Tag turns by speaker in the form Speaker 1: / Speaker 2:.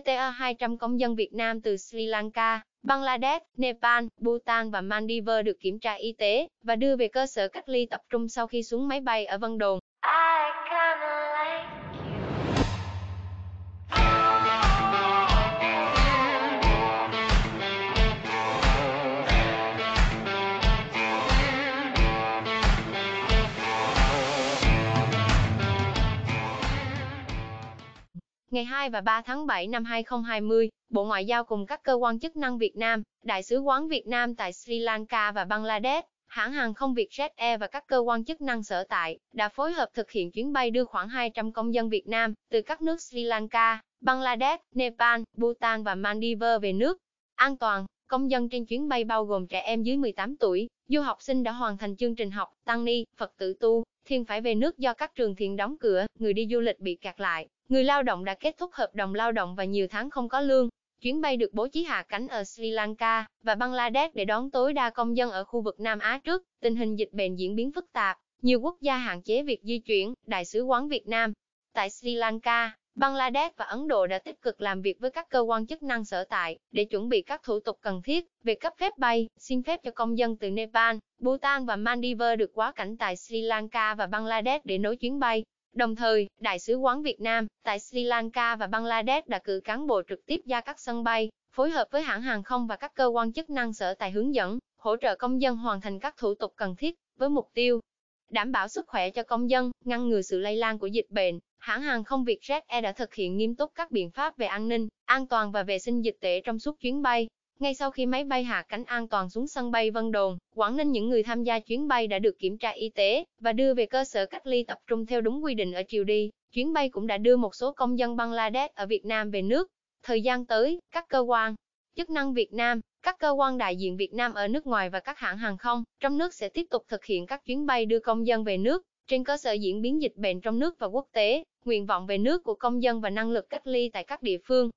Speaker 1: TTA 200 công dân Việt Nam từ Sri Lanka, Bangladesh, Nepal, Bhutan và Maldives được kiểm tra y tế và đưa về cơ sở cách ly tập trung sau khi xuống máy bay ở Vân Đồn. Ngày 2 và 3 tháng 7 năm 2020, Bộ Ngoại giao cùng các cơ quan chức năng Việt Nam, Đại sứ quán Việt Nam tại Sri Lanka và Bangladesh, hãng hàng không Vietjet Air và các cơ quan chức năng sở tại đã phối hợp thực hiện chuyến bay đưa khoảng 200 công dân Việt Nam từ các nước Sri Lanka, Bangladesh, Nepal, Bhutan và Maldives về nước. An toàn, công dân trên chuyến bay bao gồm trẻ em dưới 18 tuổi, du học sinh đã hoàn thành chương trình học, tăng ni, Phật tử tu, thiền phải về nước do các trường thiền đóng cửa, người đi du lịch bị kẹt lại, Người lao động đã kết thúc hợp đồng lao động và nhiều tháng không có lương. Chuyến bay được bố trí hạ cánh ở Sri Lanka và Bangladesh để đón tối đa công dân ở khu vực Nam Á trước. Tình hình dịch bệnh diễn biến phức tạp, nhiều quốc gia hạn chế việc di chuyển, đại sứ quán Việt Nam tại Sri Lanka, Bangladesh và Ấn Độ đã tích cực làm việc với các cơ quan chức năng sở tại để chuẩn bị các thủ tục cần thiết về cấp phép bay, xin phép cho công dân từ Nepal, Bhutan và Maldives được quá cảnh tại Sri Lanka và Bangladesh để nối chuyến bay. Đồng thời, Đại sứ quán Việt Nam tại Sri Lanka và Bangladesh đã cử cán bộ trực tiếp ra các sân bay, phối hợp với hãng hàng không và các cơ quan chức năng sở tại hướng dẫn, hỗ trợ công dân hoàn thành các thủ tục cần thiết, với mục tiêu đảm bảo sức khỏe cho công dân, ngăn ngừa sự lây lan của dịch bệnh. Hãng hàng không Vietjet Air đã thực hiện nghiêm túc các biện pháp về an ninh, an toàn và vệ sinh dịch tễ trong suốt chuyến bay, ngay sau khi máy bay hạ cánh an toàn xuống sân bay Vân Đồn, Quảng Ninh những người tham gia chuyến bay đã được kiểm tra y tế và đưa về cơ sở cách ly tập trung theo đúng quy định ở chiều đi. Chuyến bay cũng đã đưa một số công dân Bangladesh ở Việt Nam về nước. Thời gian tới, các cơ quan, chức năng Việt Nam, các cơ quan đại diện Việt Nam ở nước ngoài và các hãng hàng không trong nước sẽ tiếp tục thực hiện các chuyến bay đưa công dân về nước trên cơ sở diễn biến dịch bệnh trong nước và quốc tế, nguyện vọng về nước của công dân và năng lực cách ly tại các địa phương.